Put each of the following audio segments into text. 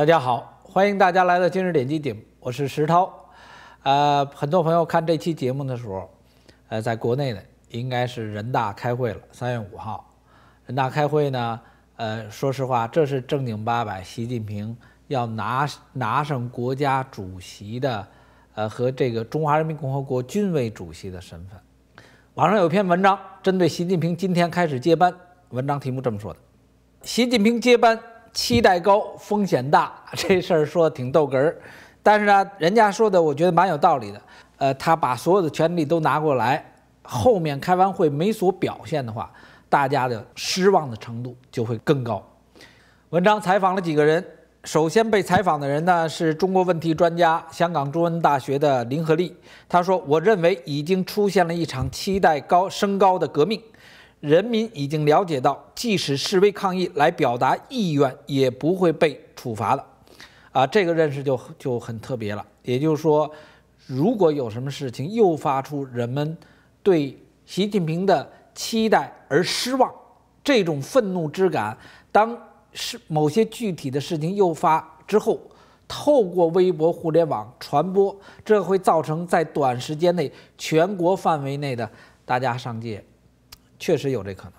大家好，欢迎大家来到今日点击点，我是石涛。呃，很多朋友看这期节目的时候，呃，在国内呢，应该是人大开会了，三月五号，人大开会呢，呃，说实话，这是正经八百，习近平要拿拿上国家主席的，呃，和这个中华人民共和国军委主席的身份。网上有篇文章针对习近平今天开始接班，文章题目这么说的：习近平接班。期待高，风险大，这事儿说的挺逗哏儿，但是呢，人家说的我觉得蛮有道理的。呃，他把所有的权利都拿过来，后面开完会没所表现的话，大家的失望的程度就会更高。文章采访了几个人，首先被采访的人呢是中国问题专家、香港中文大学的林和利，他说：“我认为已经出现了一场期待高升高的革命。”人民已经了解到，即使示威抗议来表达意愿，也不会被处罚的，啊，这个认识就就很特别了。也就是说，如果有什么事情诱发出人们对习近平的期待而失望，这种愤怒之感，当是某些具体的事情诱发之后，透过微博互联网传播，这会造成在短时间内全国范围内的大家上街。确实有这可能。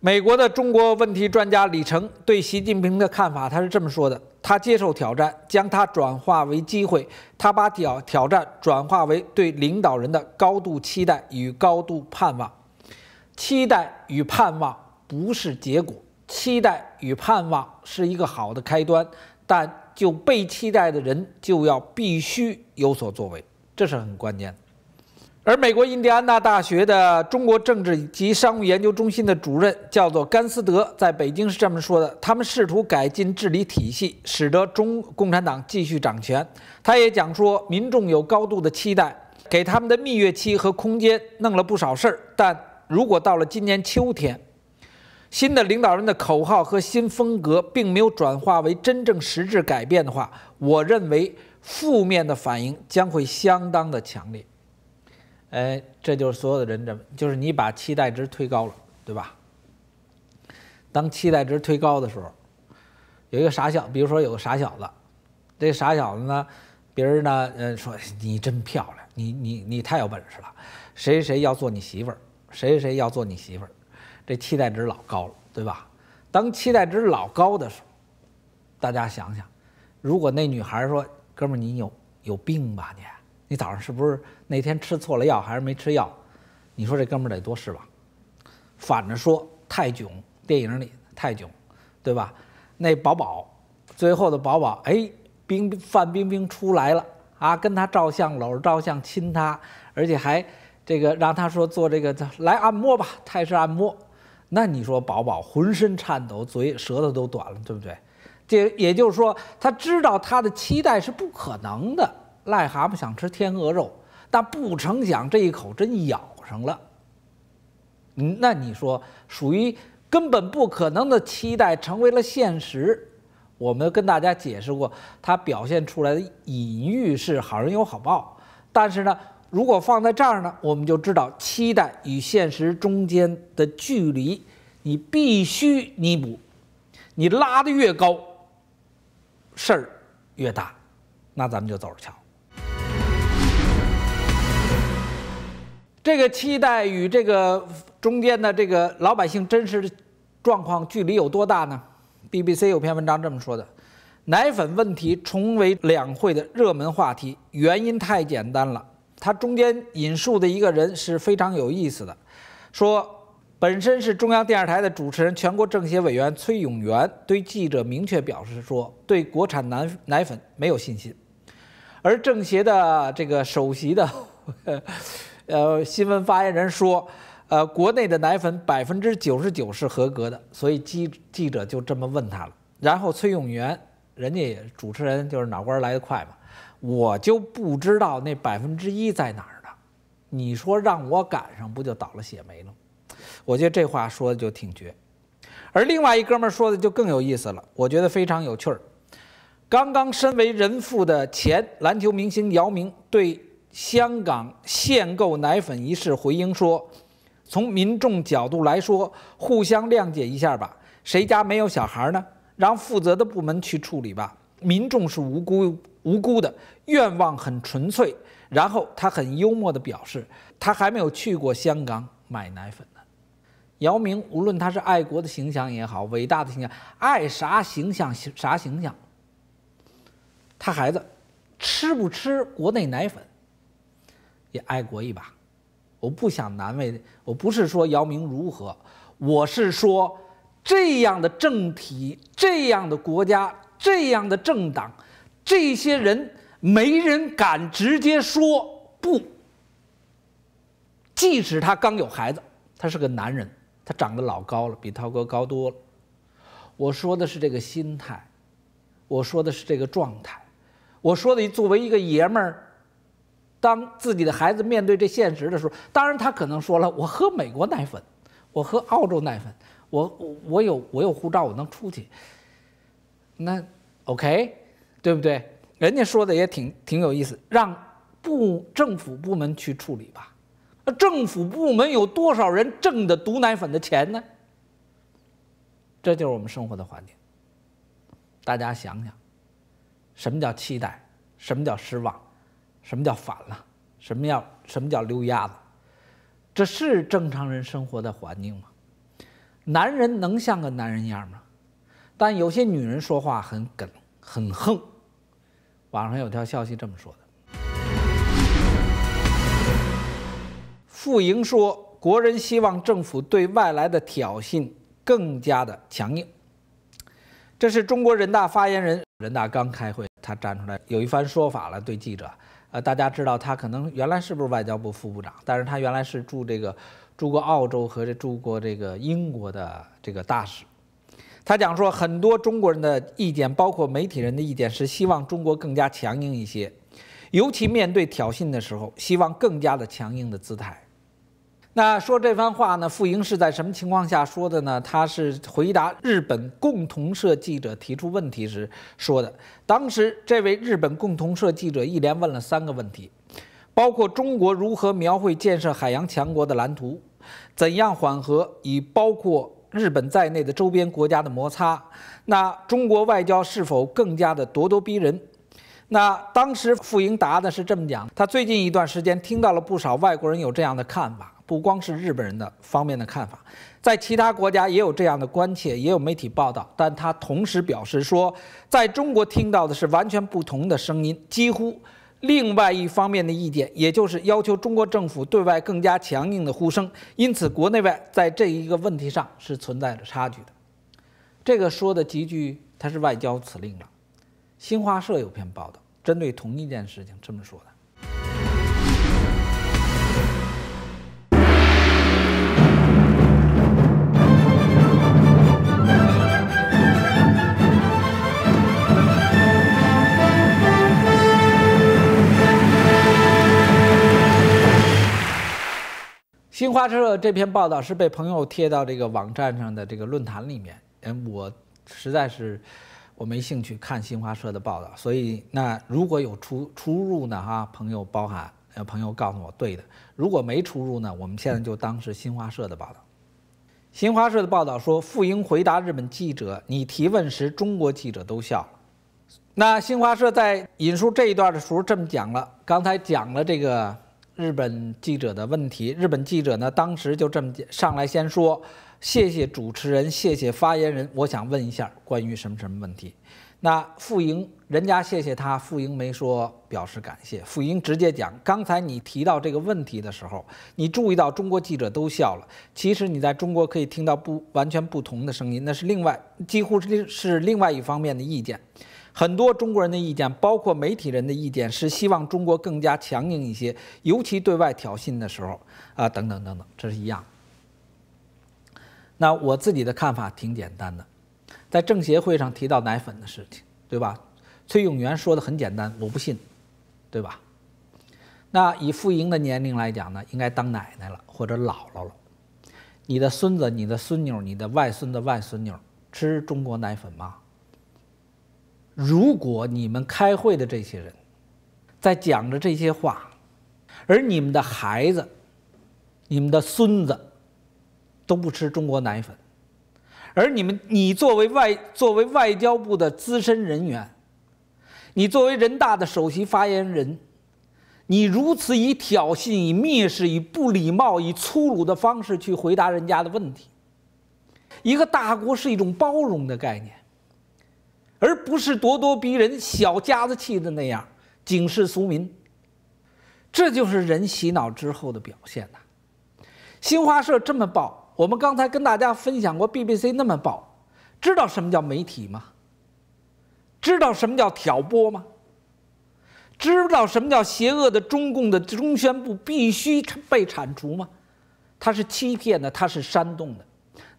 美国的中国问题专家李成对习近平的看法，他是这么说的：他接受挑战，将它转化为机会；他把挑挑战转化为对领导人的高度期待与高度盼望。期待与盼望不是结果，期待与盼望是一个好的开端，但就被期待的人就要必须有所作为，这是很关键。的。而美国印第安纳大学的中国政治及商务研究中心的主任叫做甘斯德，在北京是这么说的：他们试图改进治理体系，使得中共共产党继续掌权。他也讲说，民众有高度的期待，给他们的蜜月期和空间弄了不少事儿。但如果到了今年秋天，新的领导人的口号和新风格并没有转化为真正实质改变的话，我认为负面的反应将会相当的强烈。哎，这就是所有的人这么，就是你把期待值推高了，对吧？当期待值推高的时候，有一个傻小，比如说有个傻小子，这傻小子呢，别人呢，呃，说你真漂亮，你你你太有本事了，谁谁要做你媳妇儿，谁谁谁要做你媳妇儿，这期待值老高了，对吧？当期待值老高的时候，大家想想，如果那女孩说，哥们儿，你有有病吧你？你早上是不是那天吃错了药，还是没吃药？你说这哥们得多失望。反着说，泰囧电影里泰囧，对吧？那宝宝最后的宝宝，哎，冰范冰冰出来了啊，跟他照相，搂着照相，亲他，而且还这个让他说做这个来按摩吧，泰式按摩。那你说宝宝浑身颤抖，嘴舌头都短了，对不对？这也就是说他知道他的期待是不可能的。癞蛤蟆想吃天鹅肉，但不成想这一口真咬上了。嗯，那你说属于根本不可能的期待成为了现实。我们跟大家解释过，它表现出来的隐喻是好人有好报。但是呢，如果放在这儿呢，我们就知道期待与现实中间的距离，你必须弥补。你拉的越高，事儿越大。那咱们就走着瞧。这个期待与这个中间的这个老百姓真实状况距离有多大呢？BBC 有篇文章这么说的：奶粉问题成为两会的热门话题，原因太简单了。他中间引述的一个人是非常有意思的，说本身是中央电视台的主持人、全国政协委员崔永元对记者明确表示说，对国产奶奶粉没有信心。而政协的这个首席的。呃，新闻发言人说，呃，国内的奶粉百分之九十九是合格的，所以记记者就这么问他了。然后崔永元，人家主持人就是脑瓜来得快嘛，我就不知道那百分之一在哪儿呢？你说让我赶上不就倒了血霉了？我觉得这话说的就挺绝。而另外一哥们儿说的就更有意思了，我觉得非常有趣儿。刚刚身为人父的前篮球明星姚明对。香港限购奶粉一事回应说：“从民众角度来说，互相谅解一下吧。谁家没有小孩呢？让负责的部门去处理吧。民众是无辜无辜的，愿望很纯粹。然后他很幽默地表示，他还没有去过香港买奶粉呢。”姚明无论他是爱国的形象也好，伟大的形象，爱啥形象啥形象。他孩子吃不吃国内奶粉？也爱国一把，我不想难为。我不是说姚明如何，我是说这样的政体、这样的国家、这样的政党，这些人没人敢直接说不。即使他刚有孩子，他是个男人，他长得老高了，比涛哥高多了。我说的是这个心态，我说的是这个状态，我说的作为一个爷们儿。当自己的孩子面对这现实的时候，当然他可能说了：“我喝美国奶粉，我喝澳洲奶粉，我我有我有护照，我能出去。”那 OK，对不对？人家说的也挺挺有意思，让部政府部门去处理吧。那政府部门有多少人挣的毒奶粉的钱呢？这就是我们生活的环境。大家想想，什么叫期待？什么叫失望？什么叫反了？什么叫什么叫溜鸭子？这是正常人生活的环境吗？男人能像个男人样吗？但有些女人说话很梗、很横。网上有条消息这么说的：傅莹说，国人希望政府对外来的挑衅更加的强硬。这是中国人大发言人，人大刚开会，他站出来有一番说法了，对记者。呃，大家知道他可能原来是不是外交部副部长，但是他原来是驻这个驻过澳洲和这驻过这个英国的这个大使。他讲说，很多中国人的意见，包括媒体人的意见，是希望中国更加强硬一些，尤其面对挑衅的时候，希望更加的强硬的姿态。那说这番话呢？傅莹是在什么情况下说的呢？他是回答日本共同社记者提出问题时说的。当时这位日本共同社记者一连问了三个问题，包括中国如何描绘建设海洋强国的蓝图，怎样缓和以包括日本在内的周边国家的摩擦，那中国外交是否更加的咄咄逼人？那当时傅莹答的是这么讲：他最近一段时间听到了不少外国人有这样的看法。不光是日本人的方面的看法，在其他国家也有这样的关切，也有媒体报道。但他同时表示说，在中国听到的是完全不同的声音，几乎另外一方面的意见，也就是要求中国政府对外更加强硬的呼声。因此，国内外在这一个问题上是存在着差距的。这个说的极具，它是外交辞令了。新华社有篇报道，针对同一件事情这么说的。新华社这篇报道是被朋友贴到这个网站上的这个论坛里面，嗯，我实在是我没兴趣看新华社的报道，所以那如果有出出入呢，哈，朋友包涵，呃，朋友告诉我对的，如果没出入呢，我们现在就当是新华社的报道。新华社的报道说，傅英回答日本记者你提问时，中国记者都笑了。那新华社在引述这一段的时候这么讲了，刚才讲了这个。日本记者的问题，日本记者呢，当时就这么上来先说：“谢谢主持人，谢谢发言人，我想问一下关于什么什么问题。”那傅莹人家谢谢他，傅莹没说表示感谢，傅莹直接讲：“刚才你提到这个问题的时候，你注意到中国记者都笑了。其实你在中国可以听到不完全不同的声音，那是另外几乎是是另外一方面的意见。”很多中国人的意见，包括媒体人的意见，是希望中国更加强硬一些，尤其对外挑衅的时候啊，等等等等，这是一样。那我自己的看法挺简单的，在政协会上提到奶粉的事情，对吧？崔永元说的很简单，我不信，对吧？那以傅莹的年龄来讲呢，应该当奶奶了或者姥姥了。你的孙子、你的孙女、你的外孙子、外孙女吃中国奶粉吗？如果你们开会的这些人，在讲着这些话，而你们的孩子、你们的孙子都不吃中国奶粉，而你们，你作为外作为外交部的资深人员，你作为人大的首席发言人，你如此以挑衅、以蔑视、以不礼貌、以粗鲁的方式去回答人家的问题，一个大国是一种包容的概念。而不是咄咄逼人、小家子气的那样警示俗民，这就是人洗脑之后的表现呐。新华社这么报，我们刚才跟大家分享过 BBC 那么报，知道什么叫媒体吗？知道什么叫挑拨吗？知道什么叫邪恶的中共的中宣部必须被铲除吗？它是欺骗的，它是煽动的，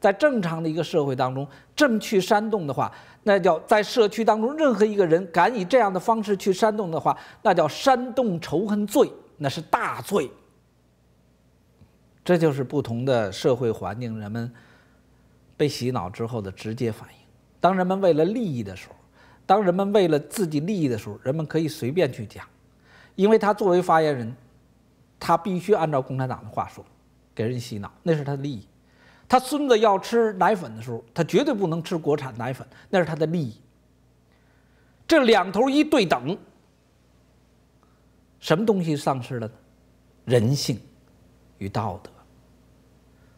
在正常的一个社会当中，这么去煽动的话。那叫在社区当中，任何一个人敢以这样的方式去煽动的话，那叫煽动仇恨罪，那是大罪。这就是不同的社会环境，人们被洗脑之后的直接反应。当人们为了利益的时候，当人们为了自己利益的时候，人们可以随便去讲，因为他作为发言人，他必须按照共产党的话说，给人洗脑，那是他的利益。他孙子要吃奶粉的时候，他绝对不能吃国产奶粉，那是他的利益。这两头一对等，什么东西丧失了呢？人性与道德。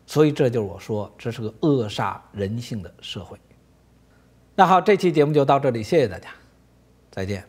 所以这就是我说，这是个扼杀人性的社会。那好，这期节目就到这里，谢谢大家，再见。